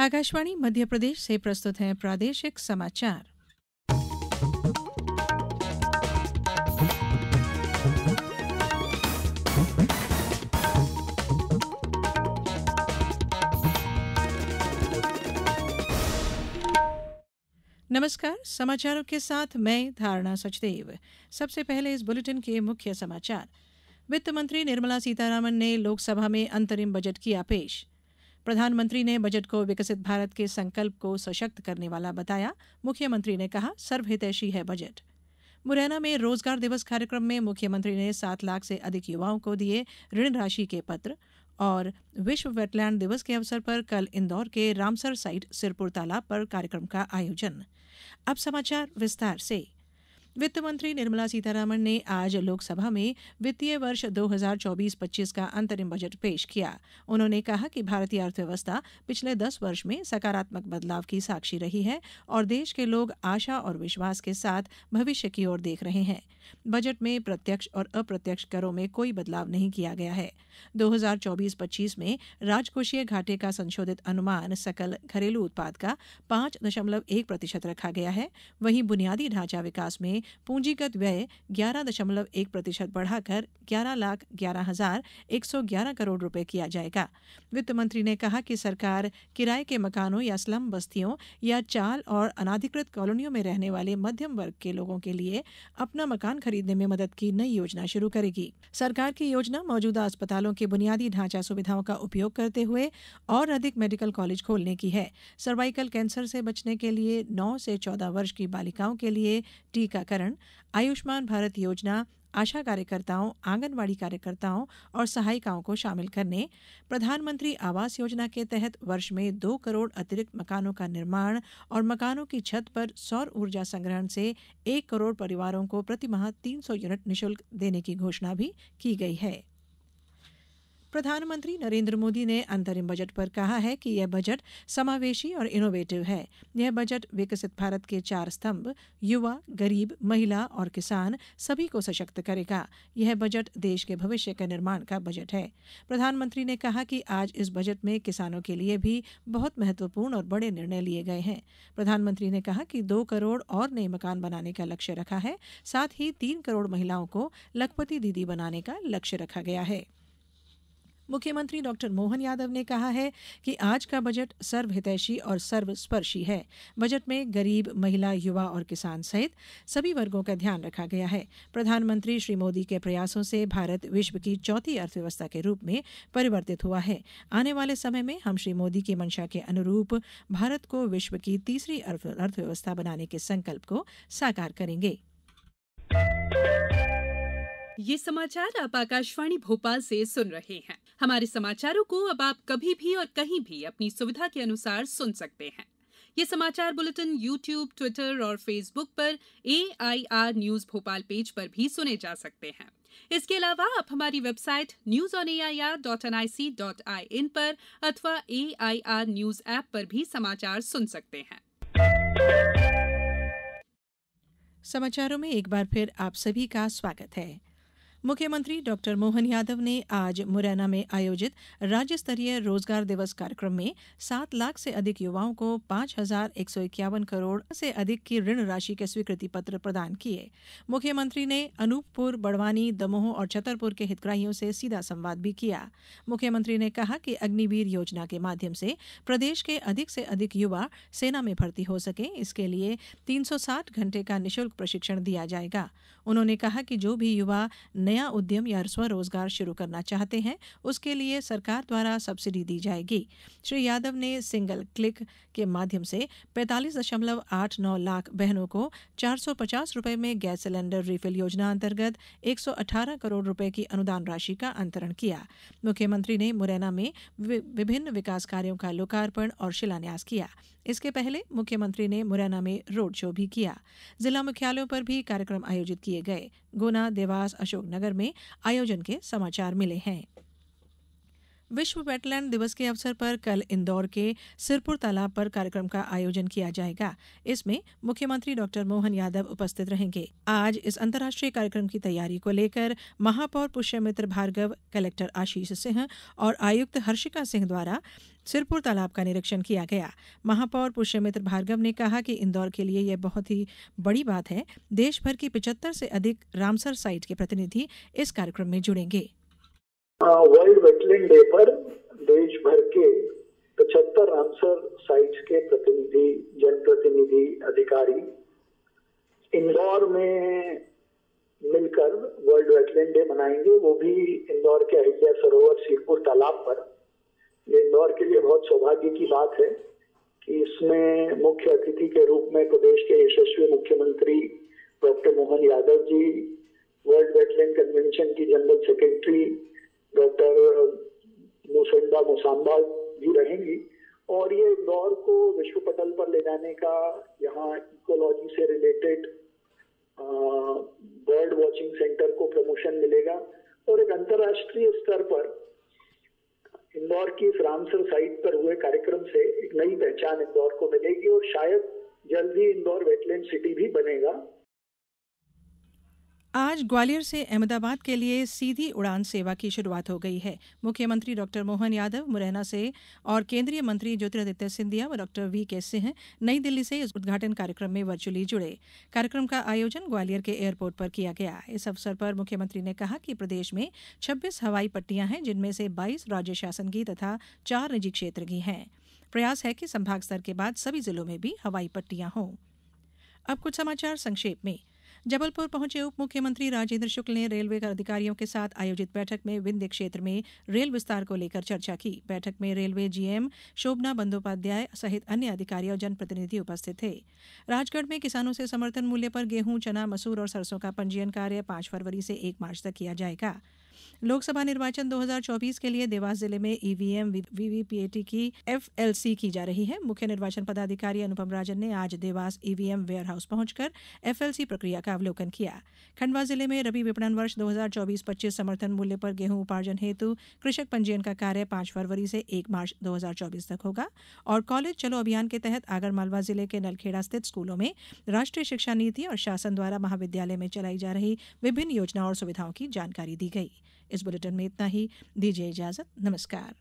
आकाशवाणी मध्य प्रदेश से प्रस्तुत है प्रादेशिक समाचार नमस्कार समाचारों के साथ मैं धारणा सचदेव सबसे पहले इस बुलेटिन के मुख्य समाचार वित्त मंत्री निर्मला सीतारामन ने लोकसभा में अंतरिम बजट किया पेश प्रधानमंत्री ने बजट को विकसित भारत के संकल्प को सशक्त करने वाला बताया मुख्यमंत्री ने कहा सर्वहितैषी है बजट मुरैना में रोजगार दिवस कार्यक्रम में मुख्यमंत्री ने सात लाख से अधिक युवाओं को दिए ऋण राशि के पत्र और विश्व वेटलैंड दिवस के अवसर पर कल इंदौर के रामसर साइट सिरपुर तालाब पर कार्यक्रम का आयोजन अब समाचार विस्तार से वित्त मंत्री निर्मला सीतारामन ने आज लोकसभा में वित्तीय वर्ष 2024-25 का अंतरिम बजट पेश किया उन्होंने कहा कि भारतीय अर्थव्यवस्था पिछले दस वर्ष में सकारात्मक बदलाव की साक्षी रही है और देश के लोग आशा और विश्वास के साथ भविष्य की ओर देख रहे हैं बजट में प्रत्यक्ष और अप्रत्यक्ष करों में कोई बदलाव नहीं किया गया है 2024-25 में राजकोषीय घाटे का संशोधित अनुमान सकल घरेलू उत्पाद का पांच दशमलव एक प्रतिशत रखा गया है वहीं बुनियादी ढांचा विकास में पूंजीगत व्यय ग्यारह दशमलव एक प्रतिशत बढ़ाकर ग्यारह लाख ग्यारह हजार एक सौ ग्यारह करोड़ रुपए किया जाएगा वित्त मंत्री ने कहा कि सरकार किराए के मकानों या स्लम बस्तियों या चाल और अनाधिकृत कॉलोनियों में रहने वाले मध्यम वर्ग के लोगों के लिए अपना मकान खरीदने में मदद की नई योजना शुरू करेगी सरकार की योजना मौजूदा अस्पतालों के बुनियादी ढांचा सुविधाओं का उपयोग करते हुए और अधिक मेडिकल कॉलेज खोलने की है सर्वाइकल कैंसर से बचने के लिए नौ से चौदह वर्ष की बालिकाओं के लिए टीका टीकाकरण आयुष्मान भारत योजना आशा कार्यकर्ताओं आंगनवाड़ी कार्यकर्ताओं और सहायिकाओं को शामिल करने प्रधानमंत्री आवास योजना के तहत वर्ष में दो करोड़ अतिरिक्त मकानों का निर्माण और मकानों की छत पर सौर ऊर्जा संग्रहण से एक करोड़ परिवारों को प्रतिमाह तीन सौ यूनिट निःशुल्क देने की घोषणा भी की गई है प्रधानमंत्री नरेंद्र मोदी ने अंतरिम बजट पर कहा है कि यह बजट समावेशी और इनोवेटिव है यह बजट विकसित भारत के चार स्तंभ युवा गरीब महिला और किसान सभी को सशक्त करेगा यह बजट देश के भविष्य के निर्माण का बजट है प्रधानमंत्री ने कहा कि आज इस बजट में किसानों के लिए भी बहुत महत्वपूर्ण और बड़े निर्णय लिए गए हैं प्रधानमंत्री ने कहा कि दो करोड़ और नए मकान बनाने का लक्ष्य रखा है साथ ही तीन करोड़ महिलाओं को लखपति दीदी बनाने का लक्ष्य रखा गया है मुख्यमंत्री डॉक्टर मोहन यादव ने कहा है कि आज का बजट सर्वहितैषी और सर्वस्पर्शी है बजट में गरीब महिला युवा और किसान सहित सभी वर्गों का ध्यान रखा गया है प्रधानमंत्री श्री मोदी के प्रयासों से भारत विश्व की चौथी अर्थव्यवस्था के रूप में परिवर्तित हुआ है आने वाले समय में हम श्री मोदी की मंशा के अनुरूप भारत को विश्व की तीसरी अर्थव्यवस्था बनाने के संकल्प को साकार करेंगे ये समाचार आप आकाशवाणी भोपाल से सुन रहे हैं हमारे समाचारों को अब आप कभी भी और कहीं भी अपनी सुविधा के अनुसार सुन सकते हैं ये समाचार बुलेटिन यूट्यूब ट्विटर और फेसबुक पर एआईआर न्यूज भोपाल पेज पर भी सुने जा सकते हैं इसके अलावा आप हमारी website news on A I R dot N I C dot I N पर अथवा A I R news app पर भी समाचार सुन सकते हैं समाचारों में एक बार फिर आप सभी का स्वागत है मुख्यमंत्री डॉ मोहन यादव ने आज मुरैना में आयोजित राज्य स्तरीय रोजगार दिवस कार्यक्रम में सात लाख से अधिक युवाओं को पांच हजार एक सौ इक्यावन करोड़ से अधिक की ऋण राशि के स्वीकृति पत्र प्रदान किए मुख्यमंत्री ने अनूपपुर बड़वानी दमोह और छतरपुर के हितग्राहियों से सीधा संवाद भी किया मुख्यमंत्री ने कहा कि अग्निवीर योजना के माध्यम से प्रदेश के अधिक से अधिक युवा सेना में भर्ती हो सके इसके लिए तीन घंटे का निःशुल्क प्रशिक्षण दिया जाएगा उन्होंने कहा कि जो भी युवा नया उद्यम या स्वरोजगार शुरू करना चाहते हैं उसके लिए सरकार द्वारा सब्सिडी दी जाएगी श्री यादव ने सिंगल क्लिक के माध्यम से पैंतालीस दशमलव आठ नौ लाख बहनों को चार सौ पचास में गैस सिलेंडर रिफिल योजना अंतर्गत एक सौ अठारह करोड़ रुपये की अनुदान राशि का अंतरण किया मुख्यमंत्री ने मुरैना में विभिन्न विकास कार्यों का लोकार्पण और शिलान्यास किया इसके पहले मुख्यमंत्री ने मुरैना में रोड शो भी किया जिला मुख्यालयों पर भी कार्यक्रम आयोजित किए गए गुना देवास अशोकनगर नगर में आयोजन के समाचार मिले हैं विश्व वेटलैंड दिवस के अवसर पर कल इंदौर के सिरपुर तालाब पर कार्यक्रम का आयोजन किया जाएगा इसमें मुख्यमंत्री डॉक्टर मोहन यादव उपस्थित रहेंगे आज इस अंतर्राष्ट्रीय कार्यक्रम की तैयारी को लेकर महापौर पुष्यमित्र भार्गव कलेक्टर आशीष सिंह और आयुक्त हर्षिका सिंह द्वारा सिरपुर तालाब का निरीक्षण किया गया महापौर पुष्यमित्र भार्गव ने कहा कि इंदौर के लिए यह बहुत ही बड़ी बात है देश भर की पिचहत्तर से अधिक रामसर साइट के प्रतिनिधि इस कार्यक्रम में जुड़ेंगे वर्ल्ड वेटलैंड डे पर देश भर के पचहत्तर रामसर साइट्स के प्रतिनिधि जनप्रतिनिधि अधिकारी इंदौर में मिलकर वर्ल्ड वेटलैंड डे मनाएंगे वो भी इंदौर के अहिल्या सरोवर सीरपुर तालाब पर ये इंदौर के लिए बहुत सौभाग्य की बात है कि इसमें मुख्य अतिथि के रूप में प्रदेश के यशस्वी मुख्यमंत्री doctor Mohan Yadav ji world wetland convention की general secretary doctor Musonda Musamba भी रहेंगी और ये इंदौर को विश्व पटल पर ले जाने का यहाँ इकोलॉजी से रिलेटेड बर्ड वॉचिंग सेंटर को प्रमोशन मिलेगा और एक अंतर्राष्ट्रीय स्तर पर इंदौर की फ्रांसर साइट पर हुए कार्यक्रम से एक नई पहचान इंदौर को मिलेगी और शायद जल्द ही इंदौर वेटलैंड सिटी भी बनेगा आज ग्वालियर से अहमदाबाद के लिए सीधी उड़ान सेवा की शुरुआत हो गई है मुख्यमंत्री डॉक्टर मोहन यादव मुरैना से और केंद्रीय मंत्री ज्योतिरादित्य सिंधिया व डॉक्टर वी के सिंह नई दिल्ली से इस उद्घाटन कार्यक्रम में वर्चुअली जुड़े कार्यक्रम का आयोजन ग्वालियर के एयरपोर्ट पर किया गया इस अवसर पर मुख्यमंत्री ने कहा कि प्रदेश में छब्बीस हवाई पट्टियां हैं जिनमें से बाईस राज्य शासन की तथा चार निजी क्षेत्र की हैं प्रयास है कि संभाग स्तर के बाद सभी जिलों में भी हवाई पट्टियां हों अब कुछ समाचार संक्षेप में जबलपुर पहुंचे उप मुख्यमंत्री राजेन्द्र शुक्ल ने रेलवे अधिकारियों के साथ आयोजित बैठक में विंध्य क्षेत्र में रेल विस्तार को लेकर चर्चा की बैठक में रेलवे जीएम शोभना बंदोपाध्याय सहित अन्य अधिकारी और जनप्रतिनिधि उपस्थित थे राजगढ़ में किसानों से समर्थन मूल्य पर गेहूं चना मसूर और सरसों का पंजीयन कार्य पांच फरवरी से एक मार्च तक किया जाएगा लोकसभा निर्वाचन 2024 के लिए देवास जिले में ईवीएम e वीवीपीएटी की एफएलसी की जा रही है मुख्य निर्वाचन पदाधिकारी अनुपम राजन ने आज देवास ईवीएम e वेयरहाउस पहुंचकर एफएलसी प्रक्रिया का अवलोकन किया खंडवा जिले में रबी विपणन वर्ष 2024-25 समर्थन मूल्य पर गेहूं उपार्जन हेतु कृषक पंजीयन का कार्य पांच फरवरी से एक मार्च दो तक होगा और कॉलेज चलो अभियान के तहत आगरमालवा जिले के नलखेड़ा स्थित स्कूलों में राष्ट्रीय शिक्षा नीति और शासन द्वारा महाविद्यालय में चलाई जा रही विभिन्न योजनाओं और सुविधाओं की जानकारी दी गयी इस बुलेटिन में इतना ही दीजिए इजाजत नमस्कार